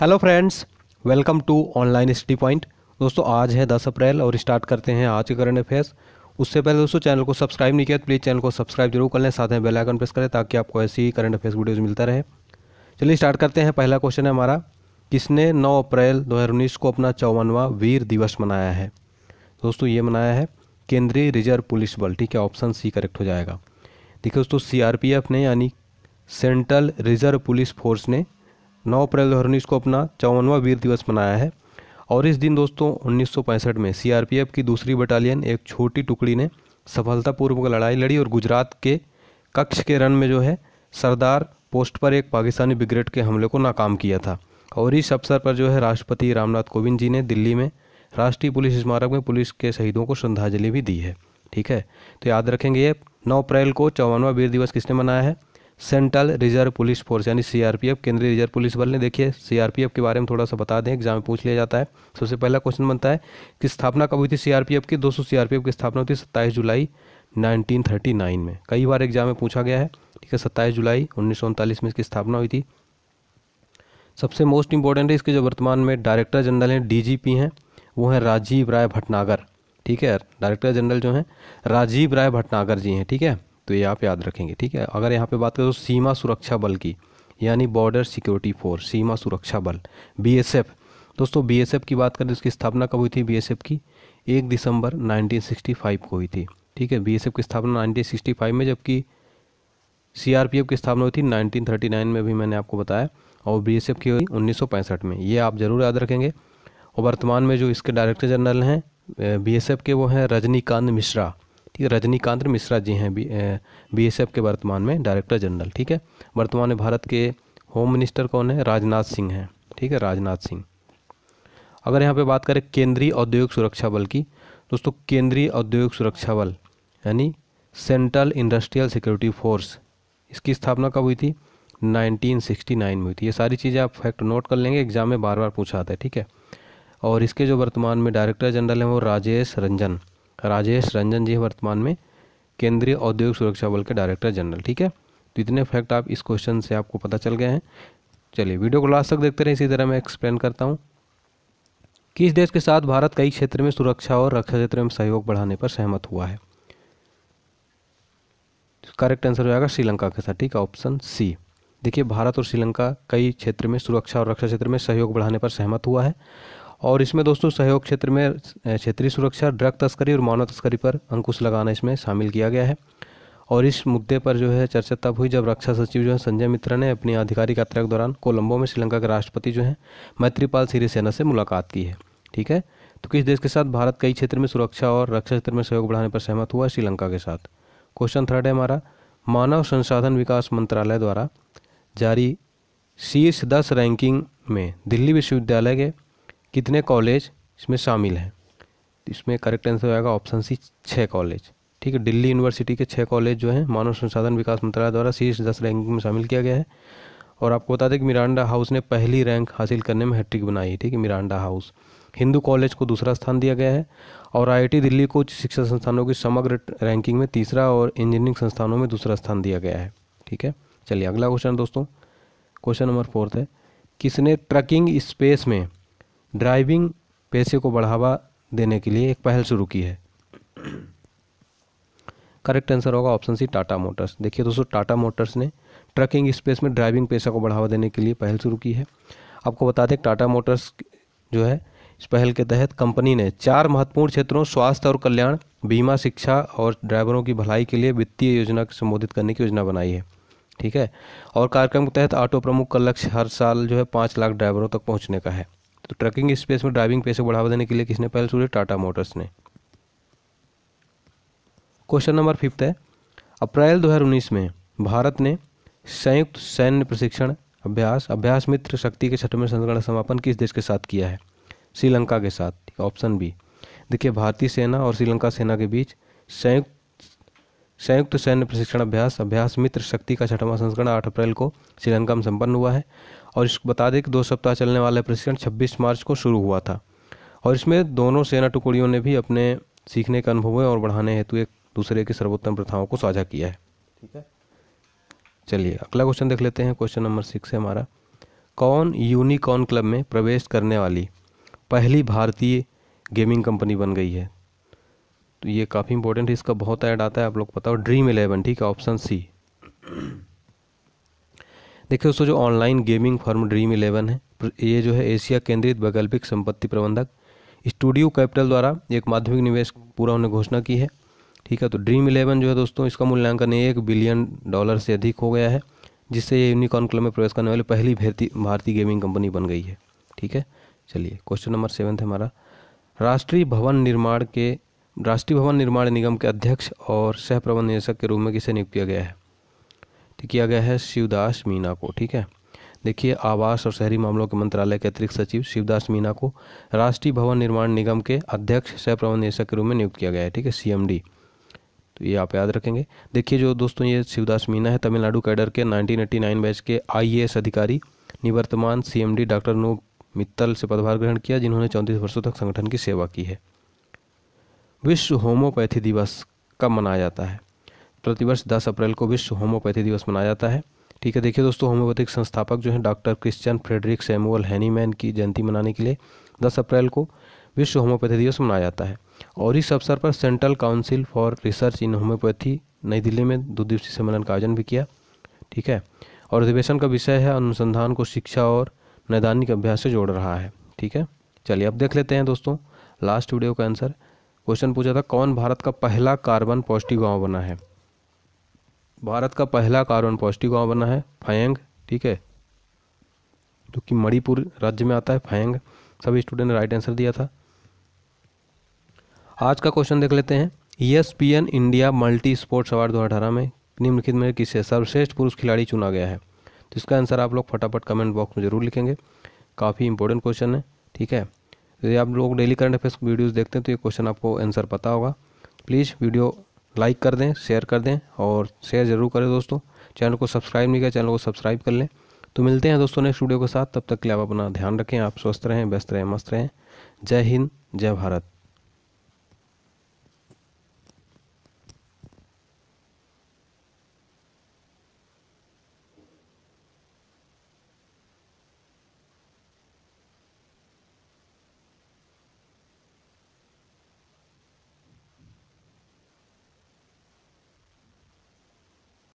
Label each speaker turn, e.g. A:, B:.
A: hello friends welcome to online study point दोस्तों आज है 10 अप्रैल और स्टार्ट करते हैं आज के करंट अफेयर्स उससे पहले दोस्तों चैनल को सब्सक्राइब नहीं किया तो प्लीज़ चैनल को सब्सक्राइब जरूर कर लें साथ में बेल आइकन प्रेस करें ताकि आपको ऐसी ही करंट अफेयर्स वीडियोज़ मिलता रहे चलिए स्टार्ट करते हैं पहला क्वेश्चन है हमारा किसने नौ अप्रैल दो को अपना चौवनवा वीर दिवस मनाया है दोस्तों ये मनाया है केंद्रीय रिजर्व पुलिस बल ठीक है ऑप्शन सी करेक्ट हो जाएगा देखिए दोस्तों सी ने यानी सेंट्रल रिजर्व पुलिस फोर्स ने नौ अप्रैल दो को अपना चौवनवा वीर दिवस मनाया है और इस दिन दोस्तों 1965 में सी की दूसरी बटालियन एक छोटी टुकड़ी ने सफलतापूर्वक लड़ाई लड़ी और गुजरात के कक्ष के रन में जो है सरदार पोस्ट पर एक पाकिस्तानी ब्रिगेड के हमले को नाकाम किया था और इस अवसर पर जो है राष्ट्रपति रामनाथ कोविंद जी ने दिल्ली में राष्ट्रीय पुलिस स्मारक में पुलिस के शहीदों को श्रद्धांजलि भी दी है ठीक है तो याद रखेंगे ये नौ अप्रैल को चौवनवा वीर दिवस किसने मनाया है सेंट्रल रिजर्व पुलिस फोर्स यानी सीआरपीएफ केंद्रीय रिजर्व पुलिस बल ने देखिए सीआरपीएफ के बारे में थोड़ा सा बता दें एग्जाम में पूछ लिया जाता है सबसे पहला क्वेश्चन बनता है कि स्थापना कब हुई थी सीआरपीएफ की दोस्तों सीआरपीएफ की स्थापना हुई थी सत्ताईस जुलाई नाइनटीन में कई बार एग्जाम में पूछा गया है ठीक है सत्ताईस जुलाई उन्नीस में इसकी स्थापना हुई थी सबसे मोस्ट इंपॉर्टेंट है इसके जो वर्तमान में डायरेक्टर जनरल हैं डीजीपी हैं वो हैं राजीव राय भटनागर ठीक है डायरेक्टर जनरल जो हैं राजीव राय भटनागर जी हैं ठीक है तो ये आप याद रखेंगे ठीक है अगर यहाँ पे बात करें तो सीमा सुरक्षा बल की यानी बॉर्डर सिक्योरिटी फोर्स सीमा सुरक्षा बल बी दोस्तों बी की बात करें इसकी स्थापना कब हुई थी बी की एक दिसंबर नाइनटीन को हुई थी ठीक है बी की स्थापना नाइनटीन में जबकि सी की स्थापना हुई थी नाइनटीन में भी मैंने आपको बताया और बी की हुई उन्नीस में ये आप ज़रूर याद रखेंगे और वर्तमान में जो इसके डायरेक्टर जनरल हैं बीएसएफ के वो हैं रजनीकांत मिश्रा ठीक है रजनीकांत मिश्रा जी हैं बी बीएसएफ के वर्तमान में डायरेक्टर जनरल ठीक है वर्तमान में भारत के होम मिनिस्टर कौन है राजनाथ सिंह हैं ठीक है राजनाथ सिंह अगर यहाँ पे बात करें केंद्रीय औद्योगिक सुरक्षा बल की दोस्तों केंद्रीय औद्योगिक सुरक्षा बल यानी सेंट्रल इंडस्ट्रियल सिक्योरिटी फोर्स इसकी स्थापना कब हुई थी 1969 में हुई थी ये सारी चीज़ें आप फैक्ट नोट कर लेंगे एग्जाम में बार बार पूछा आता है ठीक है और इसके जो वर्तमान में डायरेक्टर जनरल हैं वो राजेश रंजन राजेश रंजन जी वर्तमान में केंद्रीय औद्योगिक सुरक्षा बल के डायरेक्टर जनरल ठीक है तो इतने फैक्ट आप इस क्वेश्चन से आपको पता चल गए हैं चलिए वीडियो को लास्ट तक देखते रहे इसी तरह मैं एक्सप्लेन करता हूँ किस देश के साथ भारत कई क्षेत्र में सुरक्षा और रक्षा क्षेत्र में सहयोग बढ़ाने पर सहमत हुआ है करेक्ट आंसर हो जाएगा श्रीलंका के साथ ठीक है ऑप्शन सी देखिए भारत और श्रीलंका कई क्षेत्र में सुरक्षा और रक्षा क्षेत्र में सहयोग बढ़ाने पर सहमत हुआ है और इसमें दोस्तों सहयोग क्षेत्र में क्षेत्रीय सुरक्षा ड्रग तस्करी और मानव तस्करी पर अंकुश लगाना इसमें शामिल किया गया है और इस मुद्दे पर जो है चर्चा तब हुई जब रक्षा सचिव जो है संजय मित्रा ने अपनी आधिकारिक यात्रा के दौरान कोलंबो में श्रीलंका के राष्ट्रपति जो है मैत्रीपाल सिरिसेना से मुलाकात की है ठीक है तो किस देश के साथ भारत कई क्षेत्र में सुरक्षा और रक्षा क्षेत्र में सहयोग बढ़ाने पर सहमत हुआ श्रीलंका के साथ क्वेश्चन थर्ड है हमारा मानव संसाधन विकास मंत्रालय द्वारा जारी शीर्ष दस रैंकिंग में दिल्ली विश्वविद्यालय के कितने कॉलेज इसमें शामिल हैं इसमें करेक्ट आंसर हो जाएगा ऑप्शन सी छः कॉलेज ठीक है दिल्ली यूनिवर्सिटी के छः कॉलेज जो हैं मानव संसाधन विकास मंत्रालय द्वारा शीर्ष दस रैंकिंग में शामिल किया गया है और आपको बता दें कि मिरांडा हाउस ने पहली रैंक हासिल करने में हैट्रिक बनाई है ठीक है मिरांडा हाउस हिंदू कॉलेज को दूसरा स्थान दिया गया है और आई दिल्ली को उच्च शिक्षा संस्थानों की समग्र रैंकिंग में तीसरा और इंजीनियरिंग संस्थानों में दूसरा स्थान दिया गया है ठीक है चलिए अगला क्वेश्चन दोस्तों क्वेश्चन नंबर फोर्थ है किसने ट्रकिंग स्पेस में ड्राइविंग पेशे को बढ़ावा देने के लिए एक पहल शुरू की है करेक्ट आंसर होगा ऑप्शन सी टाटा मोटर्स देखिए दोस्तों टाटा मोटर्स ने ट्रकिंग स्पेस में ड्राइविंग पेशा को बढ़ावा देने के लिए पहल शुरू की है आपको बता दें टाटा मोटर्स जो है इस पहल के तहत कंपनी ने चार महत्वपूर्ण क्षेत्रों स्वास्थ्य और कल्याण बीमा शिक्षा और ड्राइवरों की भलाई के लिए वित्तीय योजना को संबोधित करने की योजना बनाई है ठीक है और कार्यक्रम के तहत ऑटो प्रमुख का लक्ष्य हर साल जो है पाँच लाख ड्राइवरों तक पहुँचने का है तो ट्रकिंग स्पेस में ड्राइविंग पेस को बढ़ावा देने के लिए किसने पहल शुरू टाटा मोटर्स ने क्वेश्चन नंबर फिफ्थ है अप्रैल 2019 में भारत ने संयुक्त सैन्य प्रशिक्षण अभ्यास अभ्यास मित्र शक्ति के छठवें संस्करण समापन किस देश के साथ किया है श्रीलंका के साथ ऑप्शन बी देखिए भारतीय सेना और श्रीलंका सेना के बीच संयुक्त संयुक्त सैन्य प्रशिक्षण अभ्यास अभ्यास मित्र शक्ति का छठवां संस्करण 8 अप्रैल को श्रीलंका में संपन्न हुआ है और इसको बता दें कि दो सप्ताह चलने वाला प्रशिक्षण छब्बीस मार्च को शुरू हुआ था और इसमें दोनों सेना टुकड़ियों ने भी अपने सीखने के अनुभवों और बढ़ाने हेतु एक दूसरे की सर्वोत्तम प्रथाओं को साझा किया है ठीक है चलिए अगला क्वेश्चन देख लेते हैं क्वेश्चन नंबर सिक्स है हमारा कौन यूनिकॉर्न क्लब में प्रवेश करने वाली पहली भारतीय गेमिंग कंपनी बन गई है तो ये काफ़ी इंपॉर्टेंट है इसका बहुत ऐड आता है आप लोग पता हो ड्रीम इलेवन ठीक है ऑप्शन सी देखिए दोस्तों जो online gaming firm Dream Eleven है ये जो है एशिया केंद्रित वैकल्पिक संपत्ति प्रबंधक स्टूडियो कैपिटल द्वारा एक माध्यमिक निवेश पूरा होने घोषणा की है ठीक है तो ड्रीम इलेवन जो है दोस्तों इसका मूल्यांकन एक बिलियन डॉलर से अधिक हो गया है जिससे ये यूनिकॉर्न क्लब में प्रवेश करने वाली पहली भारतीय गेमिंग कंपनी बन गई है ठीक है चलिए क्वेश्चन नंबर सेवन है हमारा राष्ट्रीय भवन निर्माण के राष्ट्रीय भवन निर्माण निगम के अध्यक्ष और सह प्रबंध निदेशक के रूप में किसे नियुक्त किया गया है तो किया गया है शिवदास मीना को ठीक है देखिए आवास और शहरी मामलों के मंत्रालय के अतिरिक्त सचिव शिवदास मीना को राष्ट्रीय भवन निर्माण निगम के अध्यक्ष सह प्रबंध निदेशक के रूप में नियुक्त किया गया है ठीक है सीएमडी तो ये आप याद रखेंगे देखिए जो दोस्तों ये शिवदास मीना है तमिलनाडु कैडर के 1989 बैच के आईएएस अधिकारी निवर्तमान सीएमडी डॉक्टर नू मित्तल से पदभार ग्रहण किया जिन्होंने चौंतीस वर्षों तक संगठन की सेवा की है विश्व होम्योपैथी दिवस कब मनाया जाता है प्रतिवर्ष 10 अप्रैल को विश्व होम्योपैथी दिवस मनाया जाता है ठीक है देखिए दोस्तों होम्योपैथिक संस्थापक जो है doctor Christian Frederick Samuel Hahnemann की जयंती मनाने के लिए दस अप्रैल को विश्व होम्योपैथी दिवस मनाया जाता है और इस अवसर पर central council for research in homoeopathy New Delhi में दो दिवसीय सम्मेलन का आयोजन भी किया ठीक है और अधिवेशन का विषय है अनुसंधान को शिक्षा और नैदानिक अभ्यास से जोड़ रहा है ठीक है चलिए अब देख लेते हैं दोस्तों लास्ट वीडियो का आंसर क्वेश्चन पूछा था कौन भारत का पहला कार्बन पॉजिटिव गाँव बना है भारत का पहला कार्बन पॉजिटिव गाँव बना है फैंग ठीक है जो कि मणिपुर राज्य में आता है फैंग सभी स्टूडेंट ने राइट आंसर दिया था आज का क्वेश्चन देख लेते हैं S P N India multi sports award दो हज़ार में निम्नलिखित में किसे सर्वश्रेष्ठ पुरुष खिलाड़ी चुना गया है तो इसका आंसर आप लोग फटाफट कमेंट बॉक्स में जरूर लिखेंगे काफ़ी इंपॉर्टेंट क्वेश्चन है ठीक है यदि आप लोग डेली करंट अफेयर्स वीडियोज़ देखते हैं तो ये क्वेश्चन आपको आंसर पता होगा प्लीज़ वीडियो लाइक कर दें शेयर कर दें और शेयर ज़रूर करें दोस्तों चैनल को सब्सक्राइब नहीं किया चैनल को सब्सक्राइब कर लें तो मिलते हैं दोस्तों नेक्स्ट वीडियो के साथ तब तक के लिए आप अपना ध्यान रखें आप स्वस्थ रहें व्यस्त रहें मस्त रहें जय हिंद जय भारत